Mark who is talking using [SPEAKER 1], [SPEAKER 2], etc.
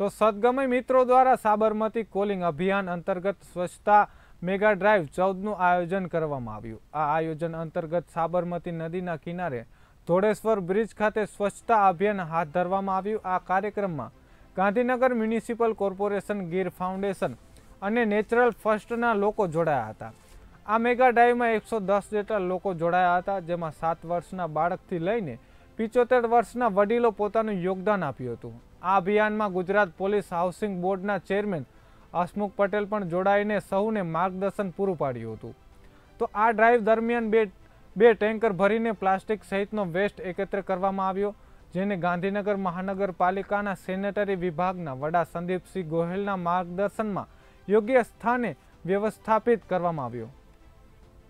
[SPEAKER 1] તો સદગમય મિત્રો દ્વારા સાબરમતી કોલિંગ અભિયાન અંતર્ગત સ્વચ્છતા મેગા ડ્રાઈવ ચૌદનું આયોજન કરવામાં આવ્યું આ આયોજન અંતર્ગત સાબરમતી નદીના કિનારે ધોળેશ્વર બ્રિજ ખાતે સ્વચ્છતા અભિયાન હાથ ધરવામાં આવ્યું આ કાર્યક્રમમાં Gandhinagar municipal corporation Gir foundation અને નેચરલ ફર્સ્ટના લોકો જોડાયા હતા આ મેગા ડ્રાઈવમાં એકસો દસ જેટલા લોકો જોડાયા હતા જેમાં સાત વર્ષના બાળકથી લઈને પિચોતેર વર્ષના વડીલો પોતાનું યોગદાન આપ્યું હતું આ અભિયાનમાં ગુજરાત પોલીસ હાઉસિંગ બોર્ડના ચેરમેન હસમુખ પટેલ પણ જોડાઈને સૌને માર્ગદર્શન પૂરું પાડ્યું હતું તો આ ડ્રાઈવ દરમિયાન બે બે ટેન્કર ભરીને પ્લાસ્ટિક સહિતનો વેસ્ટ એકત્ર કરવામાં આવ્યો જેને ગાંધીનગર મહાનગરપાલિકાના સેનેટરી વિભાગના વડા સંદીપસિંહ ગોહિલના માર્ગદર્શનમાં યોગ્ય સ્થાને વ્યવસ્થાપિત કરવામાં આવ્યો